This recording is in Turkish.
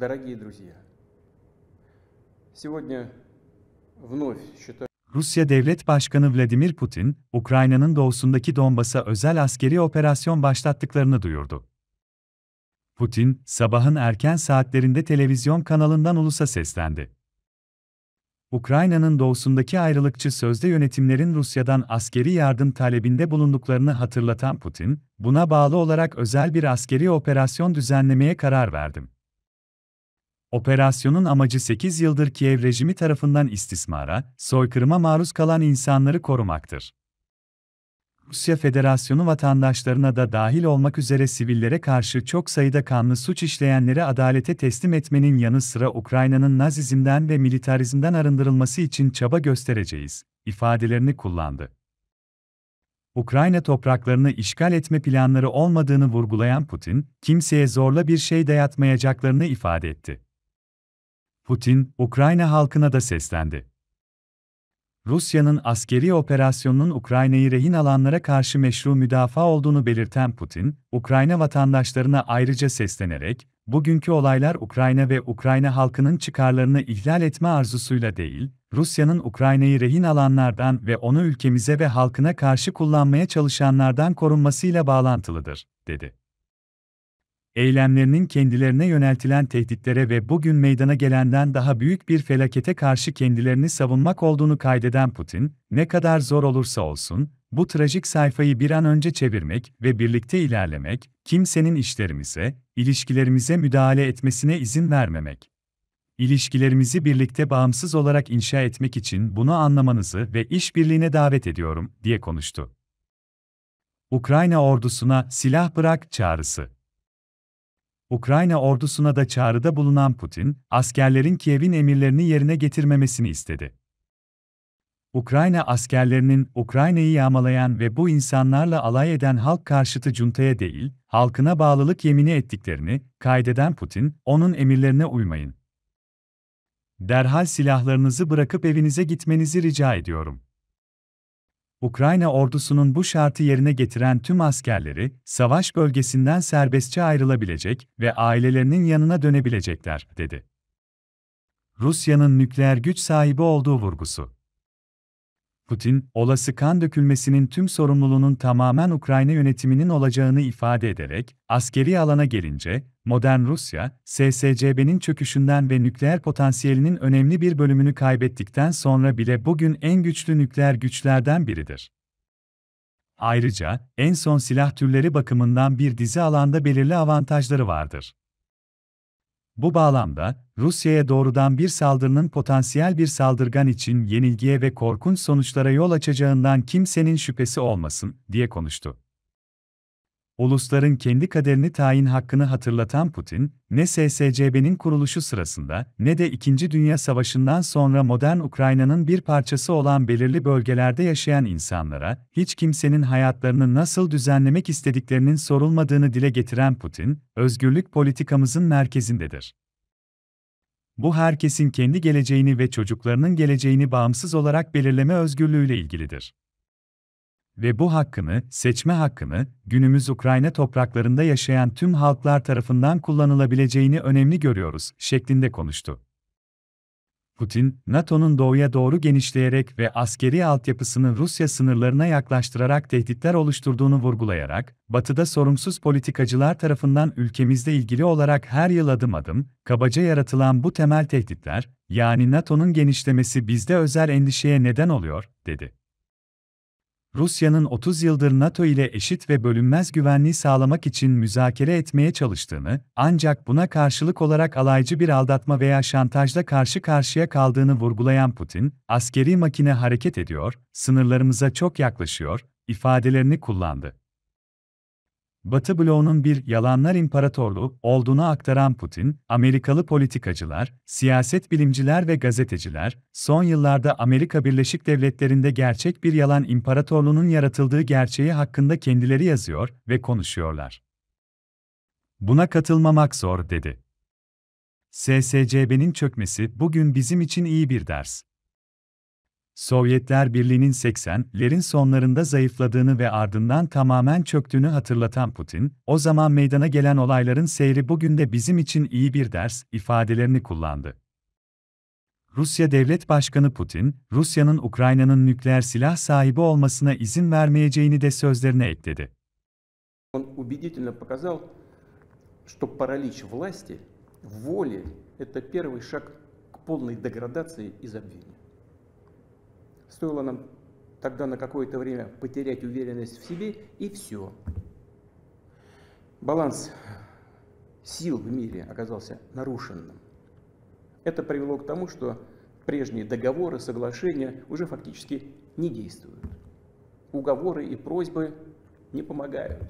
Дорогие друзья, сегодня вновь считаю Rusya Devlet Başkanı Vladimir Putin, Ukrayna'nın doğusundaki Donbas'a özel askeri operasyon başlattıklarını duyurdu. Putin, sabahın erken saatlerinde televizyon kanalından ulusa seslendi. Ukrayna'nın doğusundaki ayrılıkçı sözde yönetimlerin Rusya'dan askeri yardım talebinde bulunduklarını hatırlatan Putin, buna bağlı olarak özel bir askeri operasyon düzenlemeye karar verdim. Operasyonun amacı 8 yıldır Kiev rejimi tarafından istismara, soykırıma maruz kalan insanları korumaktır. Rusya Federasyonu vatandaşlarına da dahil olmak üzere sivillere karşı çok sayıda kanlı suç işleyenleri adalete teslim etmenin yanı sıra Ukrayna'nın nazizmden ve militarizmden arındırılması için çaba göstereceğiz, ifadelerini kullandı. Ukrayna topraklarını işgal etme planları olmadığını vurgulayan Putin, kimseye zorla bir şey dayatmayacaklarını ifade etti. Putin, Ukrayna halkına da seslendi. Rusya'nın askeri operasyonunun Ukrayna'yı rehin alanlara karşı meşru müdafaa olduğunu belirten Putin, Ukrayna vatandaşlarına ayrıca seslenerek, bugünkü olaylar Ukrayna ve Ukrayna halkının çıkarlarını ihlal etme arzusuyla değil, Rusya'nın Ukrayna'yı rehin alanlardan ve onu ülkemize ve halkına karşı kullanmaya çalışanlardan korunmasıyla bağlantılıdır, dedi eylemlerinin kendilerine yöneltilen tehditlere ve bugün meydana gelenden daha büyük bir felakete karşı kendilerini savunmak olduğunu kaydeden Putin, ne kadar zor olursa olsun, bu trajik sayfayı bir an önce çevirmek ve birlikte ilerlemek, kimsenin işlerimize, ilişkilerimize müdahale etmesine izin vermemek. İlişkilerimizi birlikte bağımsız olarak inşa etmek için bunu anlamanızı ve işbirliğine davet ediyorum, diye konuştu. Ukrayna ordusuna silah bırak çağrısı. Ukrayna ordusuna da çağrıda bulunan Putin, askerlerin Kiev'in emirlerini yerine getirmemesini istedi. Ukrayna askerlerinin Ukrayna'yı yağmalayan ve bu insanlarla alay eden halk karşıtı cuntaya değil, halkına bağlılık yemini ettiklerini kaydeden Putin, onun emirlerine uymayın. Derhal silahlarınızı bırakıp evinize gitmenizi rica ediyorum. Ukrayna ordusunun bu şartı yerine getiren tüm askerleri, savaş bölgesinden serbestçe ayrılabilecek ve ailelerinin yanına dönebilecekler, dedi. Rusya'nın nükleer güç sahibi olduğu vurgusu. Putin, olası kan dökülmesinin tüm sorumluluğunun tamamen Ukrayna yönetiminin olacağını ifade ederek, askeri alana gelince, modern Rusya, SSCB'nin çöküşünden ve nükleer potansiyelinin önemli bir bölümünü kaybettikten sonra bile bugün en güçlü nükleer güçlerden biridir. Ayrıca, en son silah türleri bakımından bir dizi alanda belirli avantajları vardır. Bu bağlamda, Rusya'ya doğrudan bir saldırının potansiyel bir saldırgan için yenilgiye ve korkunç sonuçlara yol açacağından kimsenin şüphesi olmasın, diye konuştu ulusların kendi kaderini tayin hakkını hatırlatan Putin, ne SSCB'nin kuruluşu sırasında ne de İkinci Dünya Savaşı'ndan sonra modern Ukrayna'nın bir parçası olan belirli bölgelerde yaşayan insanlara, hiç kimsenin hayatlarını nasıl düzenlemek istediklerinin sorulmadığını dile getiren Putin, özgürlük politikamızın merkezindedir. Bu herkesin kendi geleceğini ve çocuklarının geleceğini bağımsız olarak belirleme özgürlüğüyle ilgilidir ve bu hakkını, seçme hakkını, günümüz Ukrayna topraklarında yaşayan tüm halklar tarafından kullanılabileceğini önemli görüyoruz, şeklinde konuştu. Putin, NATO'nun doğuya doğru genişleyerek ve askeri altyapısını Rusya sınırlarına yaklaştırarak tehditler oluşturduğunu vurgulayarak, Batı'da sorumsuz politikacılar tarafından ülkemizle ilgili olarak her yıl adım adım, kabaca yaratılan bu temel tehditler, yani NATO'nun genişlemesi bizde özel endişeye neden oluyor, dedi. Rusya'nın 30 yıldır NATO ile eşit ve bölünmez güvenliği sağlamak için müzakere etmeye çalıştığını, ancak buna karşılık olarak alaycı bir aldatma veya şantajla karşı karşıya kaldığını vurgulayan Putin, askeri makine hareket ediyor, sınırlarımıza çok yaklaşıyor ifadelerini kullandı. Batı bloğunun bir yalanlar imparatorluğu olduğunu aktaran Putin, Amerikalı politikacılar, siyaset bilimciler ve gazeteciler, son yıllarda Amerika Birleşik Devletleri'nde gerçek bir yalan imparatorluğunun yaratıldığı gerçeği hakkında kendileri yazıyor ve konuşuyorlar. Buna katılmamak zor dedi. SSCB'nin çökmesi bugün bizim için iyi bir ders. Sovyetler Birliği'nin 80'lerin sonlarında zayıfladığını ve ardından tamamen çöktüğünü hatırlatan Putin, o zaman meydana gelen olayların seyri bugün de bizim için iyi bir ders ifadelerini kullandı. Rusya Devlet Başkanı Putin, Rusya'nın Ukrayna'nın nükleer silah sahibi olmasına izin vermeyeceğini de sözlerine ekledi. Он убедительно показал, что паралич власти, воли – это первый шаг к полной деградации и забвению. Стоило нам тогда на какое-то время потерять уверенность в себе, и все. Баланс сил в мире оказался нарушенным. Это привело к тому, что прежние договоры, соглашения уже фактически не действуют. Уговоры и просьбы не помогают.